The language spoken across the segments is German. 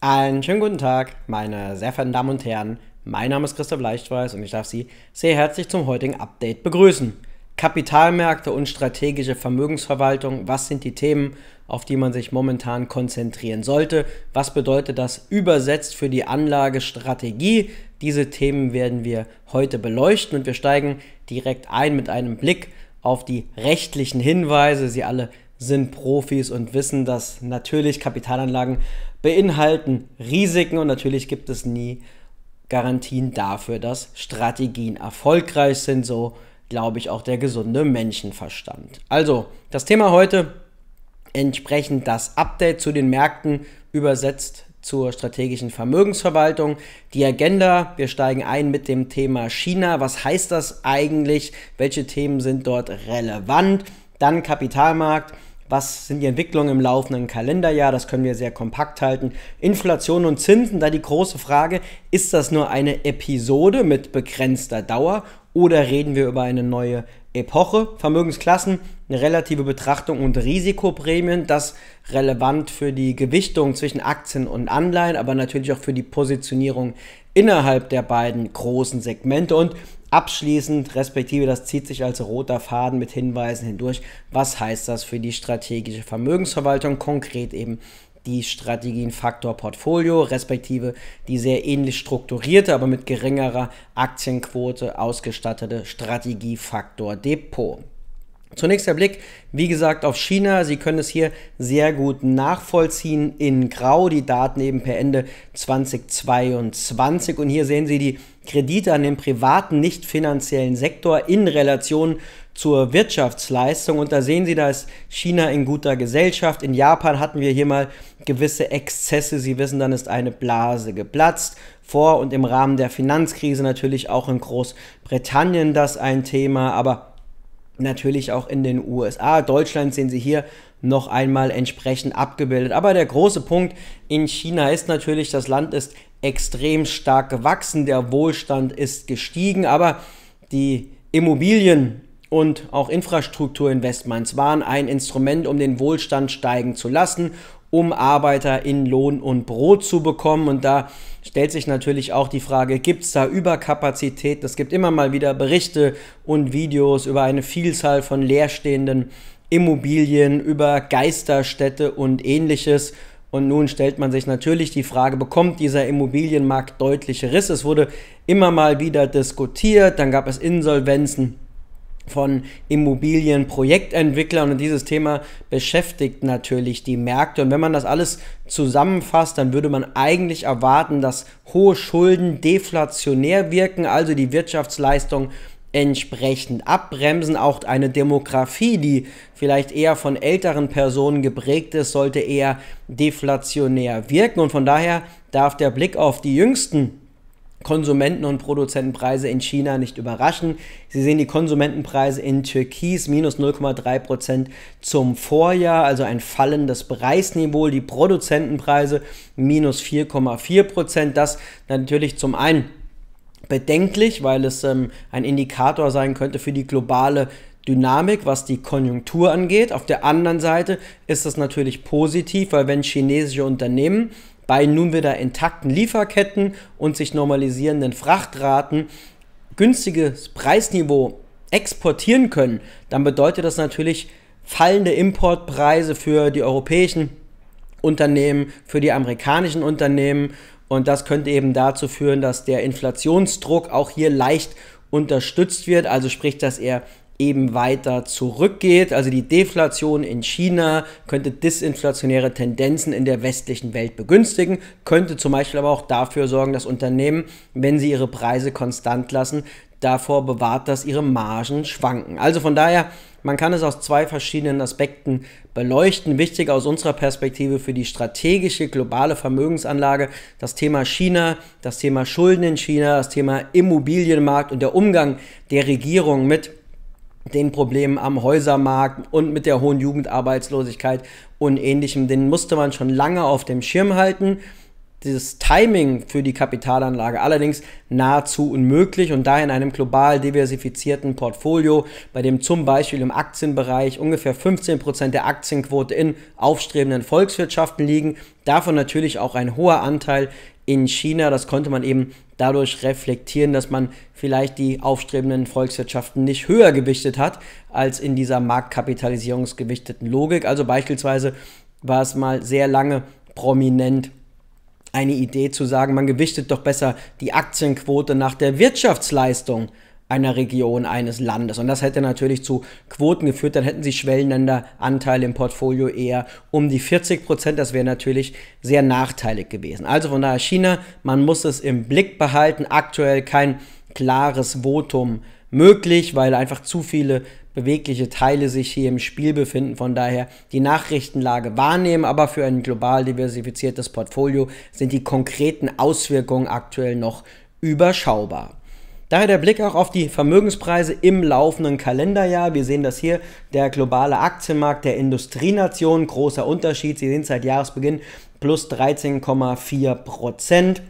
Einen schönen guten Tag, meine sehr verehrten Damen und Herren. Mein Name ist Christoph Leichtweiß und ich darf Sie sehr herzlich zum heutigen Update begrüßen. Kapitalmärkte und strategische Vermögensverwaltung, was sind die Themen, auf die man sich momentan konzentrieren sollte? Was bedeutet das übersetzt für die Anlagestrategie? Diese Themen werden wir heute beleuchten und wir steigen direkt ein mit einem Blick auf die rechtlichen Hinweise. Sie alle sind Profis und wissen, dass natürlich Kapitalanlagen beinhalten Risiken und natürlich gibt es nie Garantien dafür, dass Strategien erfolgreich sind, so glaube ich auch der gesunde Menschenverstand. Also, das Thema heute entsprechend das Update zu den Märkten übersetzt zur strategischen Vermögensverwaltung. Die Agenda, wir steigen ein mit dem Thema China. Was heißt das eigentlich? Welche Themen sind dort relevant? Dann Kapitalmarkt, was sind die Entwicklungen im laufenden Kalenderjahr, das können wir sehr kompakt halten. Inflation und Zinsen, da die große Frage, ist das nur eine Episode mit begrenzter Dauer oder reden wir über eine neue Epoche? Vermögensklassen, eine relative Betrachtung und Risikoprämien, das relevant für die Gewichtung zwischen Aktien und Anleihen, aber natürlich auch für die Positionierung innerhalb der beiden großen Segmente und abschließend, respektive das zieht sich als roter Faden mit Hinweisen hindurch, was heißt das für die strategische Vermögensverwaltung, konkret eben die Strategien Faktor Portfolio, respektive die sehr ähnlich strukturierte, aber mit geringerer Aktienquote ausgestattete Strategie Faktor Depot. Zunächst der Blick, wie gesagt, auf China. Sie können es hier sehr gut nachvollziehen in Grau, die Daten eben per Ende 2022. Und hier sehen Sie die Kredite an den privaten, nicht finanziellen Sektor in Relation zur Wirtschaftsleistung. Und da sehen Sie, da ist China in guter Gesellschaft. In Japan hatten wir hier mal gewisse Exzesse. Sie wissen, dann ist eine Blase geplatzt. Vor und im Rahmen der Finanzkrise natürlich auch in Großbritannien das ein Thema. Aber natürlich auch in den USA. Deutschland sehen Sie hier noch einmal entsprechend abgebildet. Aber der große Punkt in China ist natürlich, das Land ist extrem stark gewachsen, der Wohlstand ist gestiegen, aber die Immobilien und auch Infrastrukturinvestments waren ein Instrument, um den Wohlstand steigen zu lassen um Arbeiter in Lohn und Brot zu bekommen. Und da stellt sich natürlich auch die Frage, gibt es da Überkapazität? Es gibt immer mal wieder Berichte und Videos über eine Vielzahl von leerstehenden Immobilien, über Geisterstädte und ähnliches. Und nun stellt man sich natürlich die Frage, bekommt dieser Immobilienmarkt deutliche Risse? Es wurde immer mal wieder diskutiert, dann gab es Insolvenzen von Immobilienprojektentwicklern und dieses Thema beschäftigt natürlich die Märkte. Und wenn man das alles zusammenfasst, dann würde man eigentlich erwarten, dass hohe Schulden deflationär wirken, also die Wirtschaftsleistung entsprechend abbremsen. Auch eine Demografie, die vielleicht eher von älteren Personen geprägt ist, sollte eher deflationär wirken. Und von daher darf der Blick auf die jüngsten Konsumenten- und Produzentenpreise in China nicht überraschen. Sie sehen die Konsumentenpreise in Türkis minus 0,3% zum Vorjahr, also ein fallendes Preisniveau. Die Produzentenpreise minus 4,4%. Das natürlich zum einen bedenklich, weil es ähm, ein Indikator sein könnte für die globale Dynamik, was die Konjunktur angeht. Auf der anderen Seite ist das natürlich positiv, weil wenn chinesische Unternehmen bei nun wieder intakten Lieferketten und sich normalisierenden Frachtraten günstiges Preisniveau exportieren können, dann bedeutet das natürlich fallende Importpreise für die europäischen Unternehmen, für die amerikanischen Unternehmen und das könnte eben dazu führen, dass der Inflationsdruck auch hier leicht unterstützt wird, also sprich, dass er eben weiter zurückgeht. Also die Deflation in China könnte disinflationäre Tendenzen in der westlichen Welt begünstigen, könnte zum Beispiel aber auch dafür sorgen, dass Unternehmen, wenn sie ihre Preise konstant lassen, davor bewahrt, dass ihre Margen schwanken. Also von daher, man kann es aus zwei verschiedenen Aspekten beleuchten. Wichtig aus unserer Perspektive für die strategische globale Vermögensanlage das Thema China, das Thema Schulden in China, das Thema Immobilienmarkt und der Umgang der Regierung mit den Problemen am Häusermarkt und mit der hohen Jugendarbeitslosigkeit und ähnlichem, den musste man schon lange auf dem Schirm halten. Dieses Timing für die Kapitalanlage allerdings nahezu unmöglich und daher in einem global diversifizierten Portfolio, bei dem zum Beispiel im Aktienbereich ungefähr 15% Prozent der Aktienquote in aufstrebenden Volkswirtschaften liegen, davon natürlich auch ein hoher Anteil in China. Das konnte man eben dadurch reflektieren, dass man vielleicht die aufstrebenden Volkswirtschaften nicht höher gewichtet hat als in dieser marktkapitalisierungsgewichteten Logik. Also beispielsweise war es mal sehr lange prominent eine Idee zu sagen, man gewichtet doch besser die Aktienquote nach der Wirtschaftsleistung einer Region, eines Landes. Und das hätte natürlich zu Quoten geführt, dann hätten sie Schwellenländeranteile im Portfolio eher um die 40 Prozent. Das wäre natürlich sehr nachteilig gewesen. Also von daher China, man muss es im Blick behalten. Aktuell kein klares Votum möglich, weil einfach zu viele bewegliche Teile sich hier im Spiel befinden. Von daher die Nachrichtenlage wahrnehmen, aber für ein global diversifiziertes Portfolio sind die konkreten Auswirkungen aktuell noch überschaubar. Daher der Blick auch auf die Vermögenspreise im laufenden Kalenderjahr. Wir sehen das hier, der globale Aktienmarkt der Industrienationen, großer Unterschied. Sie sehen seit Jahresbeginn plus 13,4 Prozent.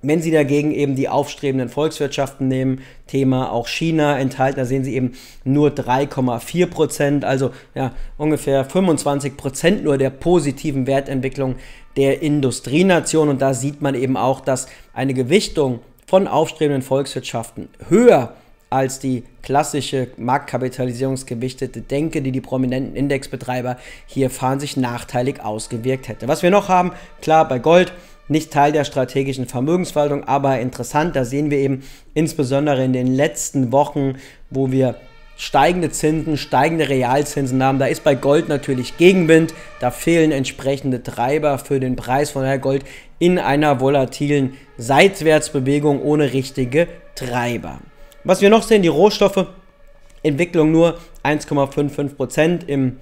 Wenn Sie dagegen eben die aufstrebenden Volkswirtschaften nehmen, Thema auch China enthalten, da sehen Sie eben nur 3,4 Prozent, also ja, ungefähr 25 Prozent nur der positiven Wertentwicklung der Industrienation. Und da sieht man eben auch, dass eine Gewichtung von aufstrebenden Volkswirtschaften höher als die klassische marktkapitalisierungsgewichtete Denke, die die prominenten Indexbetreiber hier fahren, sich nachteilig ausgewirkt hätte. Was wir noch haben, klar bei Gold, nicht Teil der strategischen Vermögenswaltung, aber interessant, da sehen wir eben insbesondere in den letzten Wochen, wo wir steigende Zinsen, steigende Realzinsen haben. Da ist bei Gold natürlich Gegenwind, da fehlen entsprechende Treiber für den Preis. Von daher Gold in einer volatilen Seitwärtsbewegung ohne richtige Treiber. Was wir noch sehen, die Rohstoffe, Entwicklung nur 1,55% in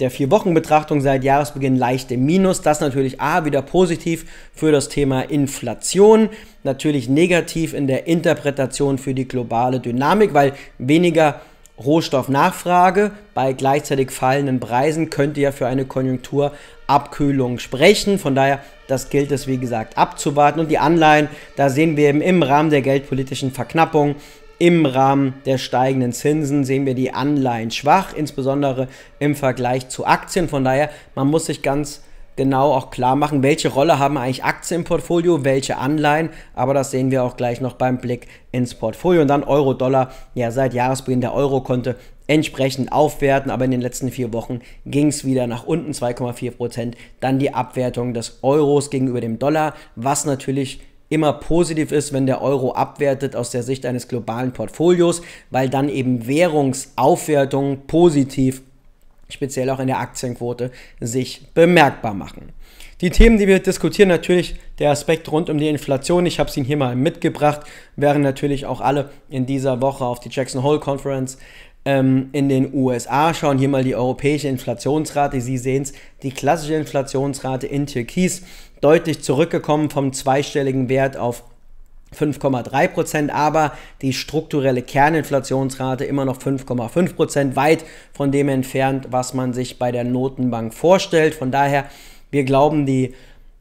der Vier-Wochen-Betrachtung seit Jahresbeginn leicht im Minus. Das natürlich A, wieder positiv für das Thema Inflation, natürlich negativ in der Interpretation für die globale Dynamik, weil weniger Rohstoffnachfrage bei gleichzeitig fallenden Preisen könnte ja für eine Konjunkturabkühlung sprechen. Von daher, das gilt es wie gesagt abzuwarten. Und die Anleihen, da sehen wir eben im Rahmen der geldpolitischen Verknappung, im Rahmen der steigenden Zinsen sehen wir die Anleihen schwach, insbesondere im Vergleich zu Aktien. Von daher, man muss sich ganz genau auch klar machen, welche Rolle haben eigentlich Aktien im Portfolio, welche Anleihen, aber das sehen wir auch gleich noch beim Blick ins Portfolio. Und dann Euro-Dollar, ja, seit Jahresbeginn der Euro konnte entsprechend aufwerten, aber in den letzten vier Wochen ging es wieder nach unten, 2,4 Prozent. Dann die Abwertung des Euros gegenüber dem Dollar, was natürlich immer positiv ist, wenn der Euro abwertet aus der Sicht eines globalen Portfolios, weil dann eben Währungsaufwertungen positiv speziell auch in der Aktienquote, sich bemerkbar machen. Die Themen, die wir diskutieren, natürlich der Aspekt rund um die Inflation, ich habe es Ihnen hier mal mitgebracht, wären natürlich auch alle in dieser Woche auf die Jackson Hole Conference ähm, in den USA. Schauen hier mal die europäische Inflationsrate, Sie sehen es, die klassische Inflationsrate in Türkis deutlich zurückgekommen vom zweistelligen Wert auf 5,3 Prozent, aber die strukturelle Kerninflationsrate immer noch 5,5 Prozent, weit von dem entfernt, was man sich bei der Notenbank vorstellt. Von daher, wir glauben, die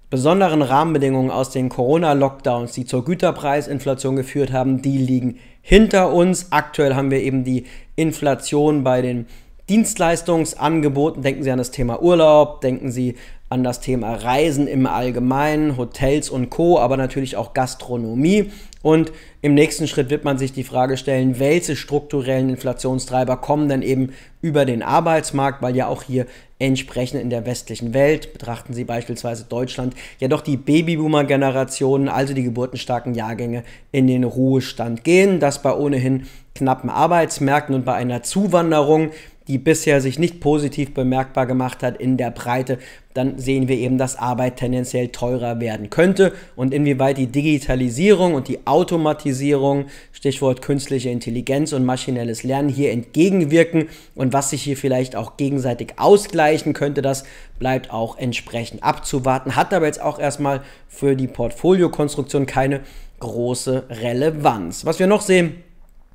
besonderen Rahmenbedingungen aus den Corona-Lockdowns, die zur Güterpreisinflation geführt haben, die liegen hinter uns. Aktuell haben wir eben die Inflation bei den Dienstleistungsangeboten. Denken Sie an das Thema Urlaub, denken Sie an das Thema Reisen im Allgemeinen, Hotels und Co, aber natürlich auch Gastronomie. Und im nächsten Schritt wird man sich die Frage stellen, welche strukturellen Inflationstreiber kommen denn eben über den Arbeitsmarkt, weil ja auch hier entsprechend in der westlichen Welt, betrachten Sie beispielsweise Deutschland, ja doch die Babyboomer-Generationen, also die geburtenstarken Jahrgänge, in den Ruhestand gehen. Das bei ohnehin knappen Arbeitsmärkten und bei einer Zuwanderung, die bisher sich nicht positiv bemerkbar gemacht hat in der Breite, dann sehen wir eben, dass Arbeit tendenziell teurer werden könnte und inwieweit die Digitalisierung und die Automatisierung, Stichwort künstliche Intelligenz und maschinelles Lernen hier entgegenwirken und was sich hier vielleicht auch gegenseitig ausgleichen könnte, das bleibt auch entsprechend abzuwarten, hat aber jetzt auch erstmal für die Portfoliokonstruktion keine große Relevanz. Was wir noch sehen,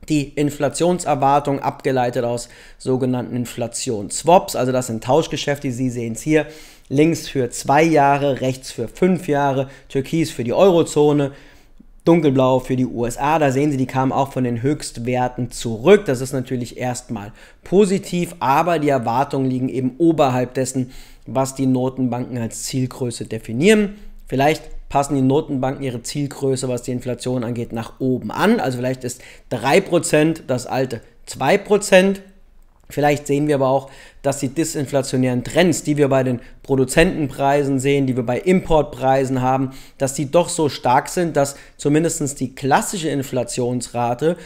die Inflationserwartung abgeleitet aus sogenannten Inflationsswaps. Also das sind Tauschgeschäfte, Sie sehen es hier. Links für zwei Jahre, rechts für fünf Jahre, Türkis für die Eurozone, dunkelblau für die USA. Da sehen Sie, die kamen auch von den Höchstwerten zurück. Das ist natürlich erstmal positiv, aber die Erwartungen liegen eben oberhalb dessen, was die Notenbanken als Zielgröße definieren. Vielleicht passen die Notenbanken ihre Zielgröße, was die Inflation angeht, nach oben an. Also vielleicht ist 3% das alte 2%. Vielleicht sehen wir aber auch, dass die disinflationären Trends, die wir bei den Produzentenpreisen sehen, die wir bei Importpreisen haben, dass die doch so stark sind, dass zumindest die klassische Inflationsrate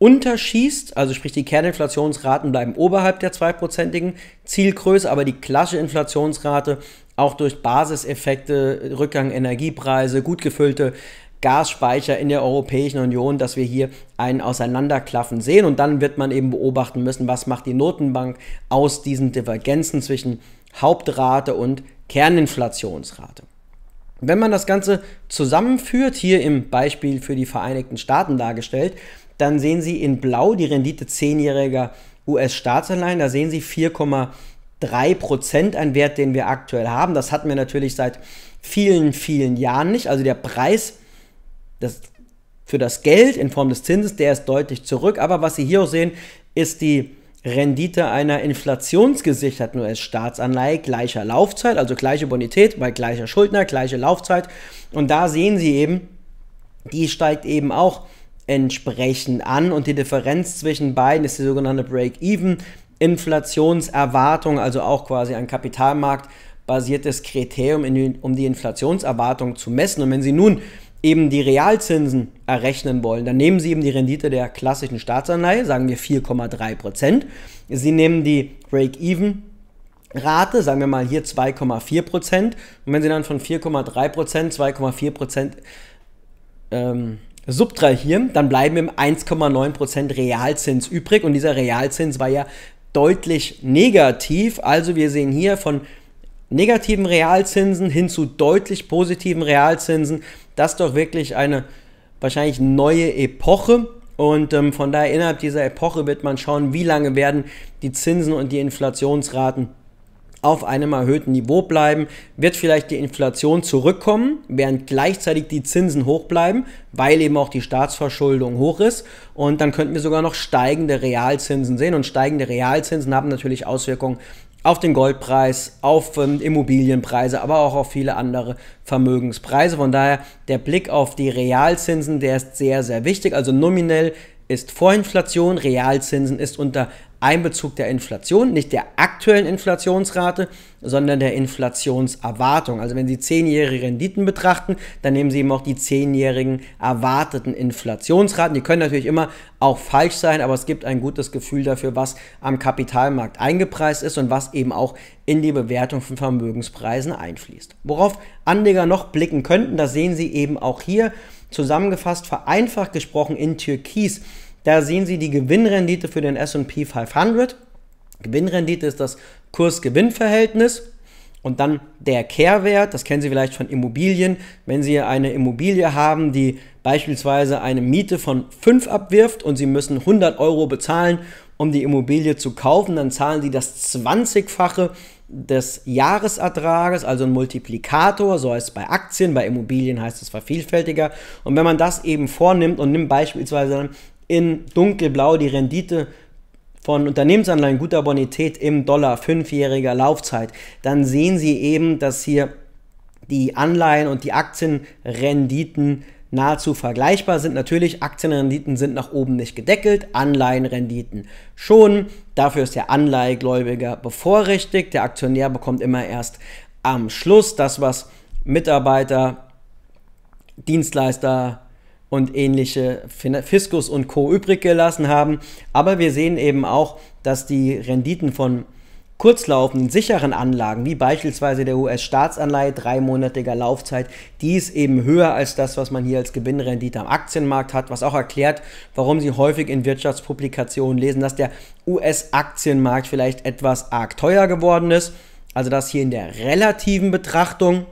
unterschießt, also sprich die Kerninflationsraten bleiben oberhalb der 2%igen Zielgröße, aber die klassische Inflationsrate auch durch Basiseffekte, Rückgang Energiepreise, gut gefüllte Gasspeicher in der Europäischen Union, dass wir hier ein Auseinanderklaffen sehen und dann wird man eben beobachten müssen, was macht die Notenbank aus diesen Divergenzen zwischen Hauptrate und Kerninflationsrate. Wenn man das Ganze zusammenführt, hier im Beispiel für die Vereinigten Staaten dargestellt, dann sehen Sie in Blau die Rendite zehnjähriger US-Staatsanleihen. Da sehen Sie 4,3 Prozent, ein Wert, den wir aktuell haben. Das hatten wir natürlich seit vielen, vielen Jahren nicht. Also der Preis das, für das Geld in Form des Zinses, der ist deutlich zurück. Aber was Sie hier auch sehen, ist die Rendite einer inflationsgesicherten US-Staatsanleihe gleicher Laufzeit, also gleiche Bonität bei gleicher Schuldner, gleiche Laufzeit. Und da sehen Sie eben, die steigt eben auch entsprechend an und die Differenz zwischen beiden ist die sogenannte Break-Even Inflationserwartung, also auch quasi ein kapitalmarktbasiertes Kriterium, in, um die Inflationserwartung zu messen. Und wenn Sie nun eben die Realzinsen errechnen wollen, dann nehmen Sie eben die Rendite der klassischen Staatsanleihe, sagen wir 4,3 Prozent. Sie nehmen die Break-Even Rate, sagen wir mal hier 2,4 Prozent. Und wenn Sie dann von 4,3 Prozent 2,4 Prozent ähm, subtrahieren, dann bleiben im 1,9% Realzins übrig und dieser Realzins war ja deutlich negativ. Also wir sehen hier von negativen Realzinsen hin zu deutlich positiven Realzinsen. Das ist doch wirklich eine wahrscheinlich neue Epoche. Und ähm, von daher innerhalb dieser Epoche wird man schauen, wie lange werden die Zinsen und die Inflationsraten auf einem erhöhten Niveau bleiben, wird vielleicht die Inflation zurückkommen, während gleichzeitig die Zinsen hoch bleiben, weil eben auch die Staatsverschuldung hoch ist. Und dann könnten wir sogar noch steigende Realzinsen sehen. Und steigende Realzinsen haben natürlich Auswirkungen auf den Goldpreis, auf ähm, Immobilienpreise, aber auch auf viele andere Vermögenspreise. Von daher der Blick auf die Realzinsen, der ist sehr, sehr wichtig. Also nominell ist Vorinflation, Realzinsen ist unter Einbezug der Inflation, nicht der aktuellen Inflationsrate, sondern der Inflationserwartung. Also wenn Sie zehnjährige Renditen betrachten, dann nehmen Sie eben auch die zehnjährigen erwarteten Inflationsraten. Die können natürlich immer auch falsch sein, aber es gibt ein gutes Gefühl dafür, was am Kapitalmarkt eingepreist ist und was eben auch in die Bewertung von Vermögenspreisen einfließt. Worauf Anleger noch blicken könnten, das sehen Sie eben auch hier zusammengefasst, vereinfacht gesprochen in Türkis. Da sehen Sie die Gewinnrendite für den SP 500. Gewinnrendite ist das Kurs-Gewinn-Verhältnis. Und dann der Kehrwert, das kennen Sie vielleicht von Immobilien. Wenn Sie eine Immobilie haben, die beispielsweise eine Miete von 5 abwirft und Sie müssen 100 Euro bezahlen, um die Immobilie zu kaufen, dann zahlen Sie das 20-fache des Jahresertrages, also ein Multiplikator, so heißt es bei Aktien, bei Immobilien heißt es Vervielfältiger. Und wenn man das eben vornimmt und nimmt beispielsweise in dunkelblau die Rendite von Unternehmensanleihen guter Bonität im Dollar fünfjähriger Laufzeit, dann sehen Sie eben, dass hier die Anleihen und die Aktienrenditen nahezu vergleichbar sind. Natürlich, Aktienrenditen sind nach oben nicht gedeckelt, Anleihenrenditen schon. Dafür ist der Anleihegläubiger bevorrechtigt. Der Aktionär bekommt immer erst am Schluss das, was Mitarbeiter, Dienstleister und ähnliche Fiskus und Co übrig gelassen haben. Aber wir sehen eben auch, dass die Renditen von kurzlaufenden, sicheren Anlagen, wie beispielsweise der US-Staatsanleihe, dreimonatiger Laufzeit, die ist eben höher als das, was man hier als Gewinnrendite am Aktienmarkt hat, was auch erklärt, warum Sie häufig in Wirtschaftspublikationen lesen, dass der US-Aktienmarkt vielleicht etwas arg teuer geworden ist. Also dass hier in der relativen Betrachtung,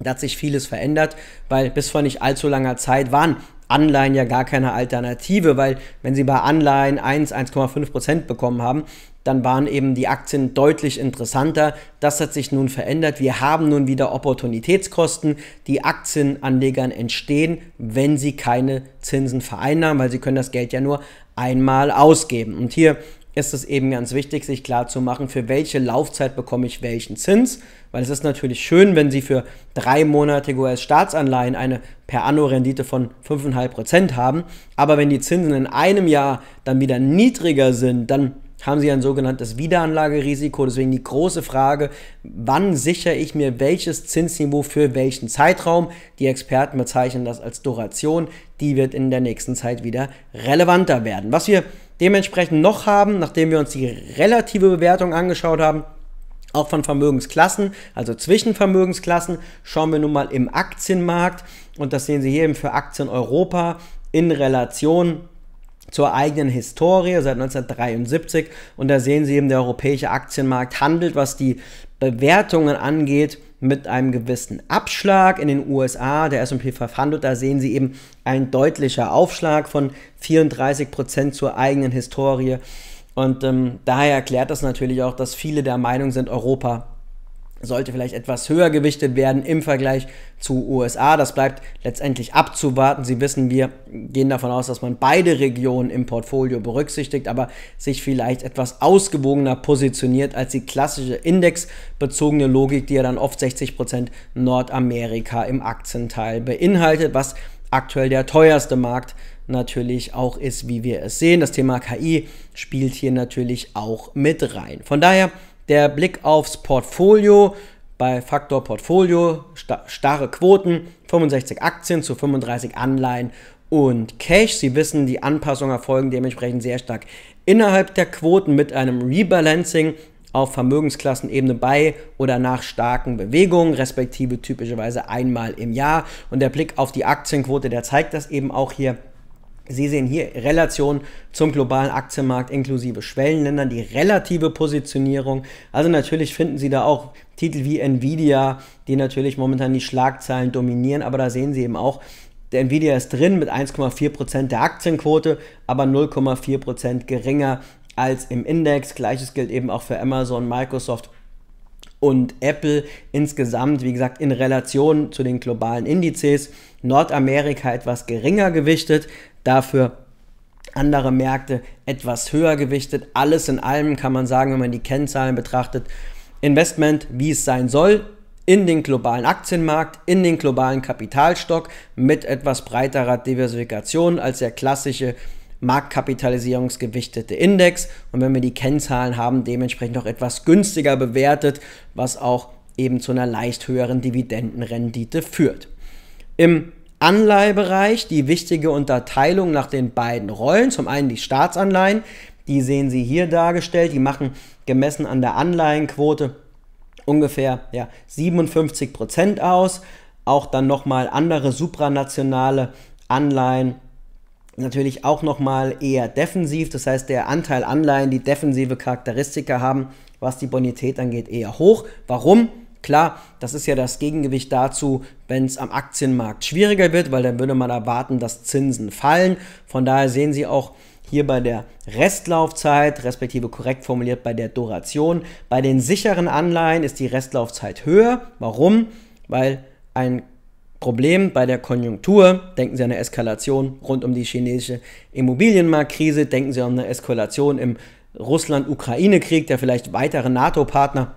da hat sich vieles verändert, weil bis vor nicht allzu langer Zeit waren Anleihen ja gar keine Alternative, weil wenn sie bei Anleihen 1, 1,5 Prozent bekommen haben, dann waren eben die Aktien deutlich interessanter. Das hat sich nun verändert. Wir haben nun wieder Opportunitätskosten, die Aktienanlegern entstehen, wenn sie keine Zinsen vereinnahmen, weil sie können das Geld ja nur einmal ausgeben. Und hier ist es eben ganz wichtig, sich klarzumachen, für welche Laufzeit bekomme ich welchen Zins, weil es ist natürlich schön, wenn Sie für dreimonatige US-Staatsanleihen eine per Anno-Rendite von 5,5% haben, aber wenn die Zinsen in einem Jahr dann wieder niedriger sind, dann haben sie ein sogenanntes Wiederanlagerisiko. Deswegen die große Frage, wann sichere ich mir welches Zinsniveau für welchen Zeitraum? Die Experten bezeichnen das als Duration. Die wird in der nächsten Zeit wieder relevanter werden. Was wir dementsprechend noch haben, nachdem wir uns die relative Bewertung angeschaut haben, auch von Vermögensklassen, also zwischen Vermögensklassen, schauen wir nun mal im Aktienmarkt. Und das sehen Sie hier eben für Aktien Europa in Relation zur eigenen Historie seit 1973 und da sehen Sie eben, der europäische Aktienmarkt handelt, was die Bewertungen angeht, mit einem gewissen Abschlag in den USA, der SP 500, da sehen Sie eben ein deutlicher Aufschlag von 34% zur eigenen Historie. Und ähm, daher erklärt das natürlich auch, dass viele der Meinung sind, Europa sollte vielleicht etwas höher gewichtet werden im Vergleich zu USA. Das bleibt letztendlich abzuwarten. Sie wissen, wir gehen davon aus, dass man beide Regionen im Portfolio berücksichtigt, aber sich vielleicht etwas ausgewogener positioniert als die klassische indexbezogene Logik, die ja dann oft 60% Prozent Nordamerika im Aktienteil beinhaltet, was aktuell der teuerste Markt natürlich auch ist, wie wir es sehen. Das Thema KI spielt hier natürlich auch mit rein. Von daher der Blick aufs Portfolio bei Faktor Portfolio, starre Quoten, 65 Aktien zu 35 Anleihen und Cash. Sie wissen, die Anpassungen erfolgen dementsprechend sehr stark innerhalb der Quoten mit einem Rebalancing auf Vermögensklassenebene bei oder nach starken Bewegungen, respektive typischerweise einmal im Jahr. Und der Blick auf die Aktienquote, der zeigt das eben auch hier. Sie sehen hier Relation zum globalen Aktienmarkt inklusive Schwellenländern, die relative Positionierung. Also natürlich finden Sie da auch Titel wie Nvidia, die natürlich momentan die Schlagzeilen dominieren, aber da sehen Sie eben auch, der Nvidia ist drin mit 1,4% der Aktienquote, aber 0,4% geringer als im Index. Gleiches gilt eben auch für Amazon, Microsoft und Apple insgesamt, wie gesagt, in Relation zu den globalen Indizes. Nordamerika etwas geringer gewichtet, dafür andere Märkte etwas höher gewichtet. Alles in allem kann man sagen, wenn man die Kennzahlen betrachtet, Investment, wie es sein soll, in den globalen Aktienmarkt, in den globalen Kapitalstock mit etwas breiterer Diversifikation als der klassische marktkapitalisierungsgewichtete Index. Und wenn wir die Kennzahlen haben, dementsprechend auch etwas günstiger bewertet, was auch eben zu einer leicht höheren Dividendenrendite führt. Im Anleihebereich die wichtige Unterteilung nach den beiden Rollen. Zum einen die Staatsanleihen, die sehen Sie hier dargestellt, die machen gemessen an der Anleihenquote ungefähr ja, 57 Prozent aus. Auch dann nochmal andere supranationale Anleihen, natürlich auch nochmal eher defensiv. Das heißt, der Anteil Anleihen, die defensive Charakteristika haben, was die Bonität angeht, eher hoch. Warum? Klar, das ist ja das Gegengewicht dazu, wenn es am Aktienmarkt schwieriger wird, weil dann würde man erwarten, dass Zinsen fallen. Von daher sehen Sie auch hier bei der Restlaufzeit, respektive korrekt formuliert bei der Duration. Bei den sicheren Anleihen ist die Restlaufzeit höher. Warum? Weil ein Problem bei der Konjunktur, denken Sie an eine Eskalation rund um die chinesische Immobilienmarktkrise, denken Sie an eine Eskalation im Russland-Ukraine-Krieg, der vielleicht weitere NATO-Partner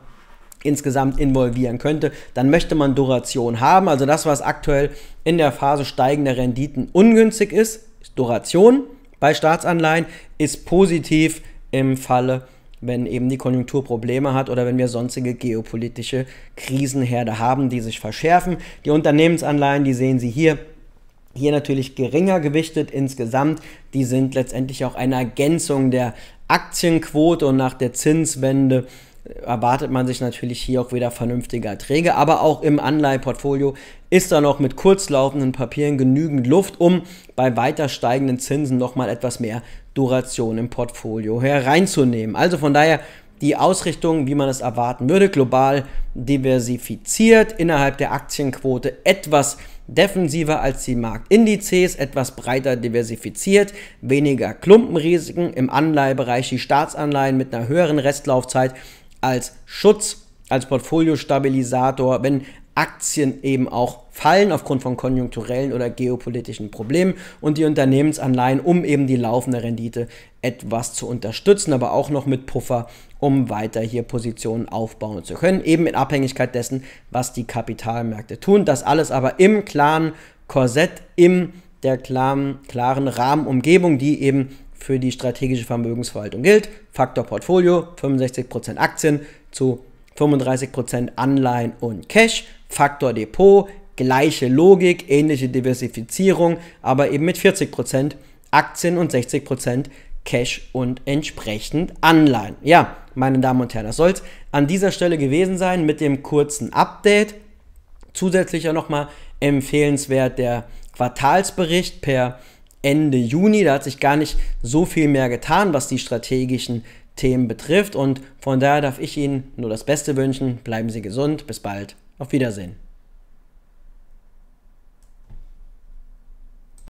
insgesamt involvieren könnte, dann möchte man Duration haben. Also das, was aktuell in der Phase steigender Renditen ungünstig ist, ist Duration bei Staatsanleihen, ist positiv im Falle, wenn eben die Konjunktur Probleme hat oder wenn wir sonstige geopolitische Krisenherde haben, die sich verschärfen. Die Unternehmensanleihen, die sehen Sie hier, hier natürlich geringer gewichtet insgesamt. Die sind letztendlich auch eine Ergänzung der Aktienquote und nach der Zinswende erwartet man sich natürlich hier auch wieder vernünftige Erträge, aber auch im Anleiheportfolio ist da noch mit kurzlaufenden Papieren genügend Luft, um bei weiter steigenden Zinsen nochmal etwas mehr Duration im Portfolio hereinzunehmen. Also von daher die Ausrichtung, wie man es erwarten würde, global diversifiziert, innerhalb der Aktienquote etwas defensiver als die Marktindizes, etwas breiter diversifiziert, weniger Klumpenrisiken im Anleihebereich, die Staatsanleihen mit einer höheren Restlaufzeit als Schutz, als Portfoliostabilisator, wenn Aktien eben auch fallen aufgrund von konjunkturellen oder geopolitischen Problemen und die Unternehmensanleihen, um eben die laufende Rendite etwas zu unterstützen, aber auch noch mit Puffer, um weiter hier Positionen aufbauen zu können, eben in Abhängigkeit dessen, was die Kapitalmärkte tun. Das alles aber im klaren Korsett, im der klaren, klaren Rahmenumgebung, die eben für die strategische Vermögensverwaltung gilt. Faktor Portfolio 65% Aktien zu 35% Anleihen und Cash. Faktor Depot gleiche Logik, ähnliche Diversifizierung, aber eben mit 40% Aktien und 60% Cash und entsprechend Anleihen. Ja, meine Damen und Herren, das soll es an dieser Stelle gewesen sein mit dem kurzen Update. Zusätzlich auch nochmal empfehlenswert der Quartalsbericht per Ende Juni. Da hat sich gar nicht so viel mehr getan, was die strategischen Themen betrifft. Und von daher darf ich Ihnen nur das Beste wünschen. Bleiben Sie gesund. Bis bald. Auf Wiedersehen.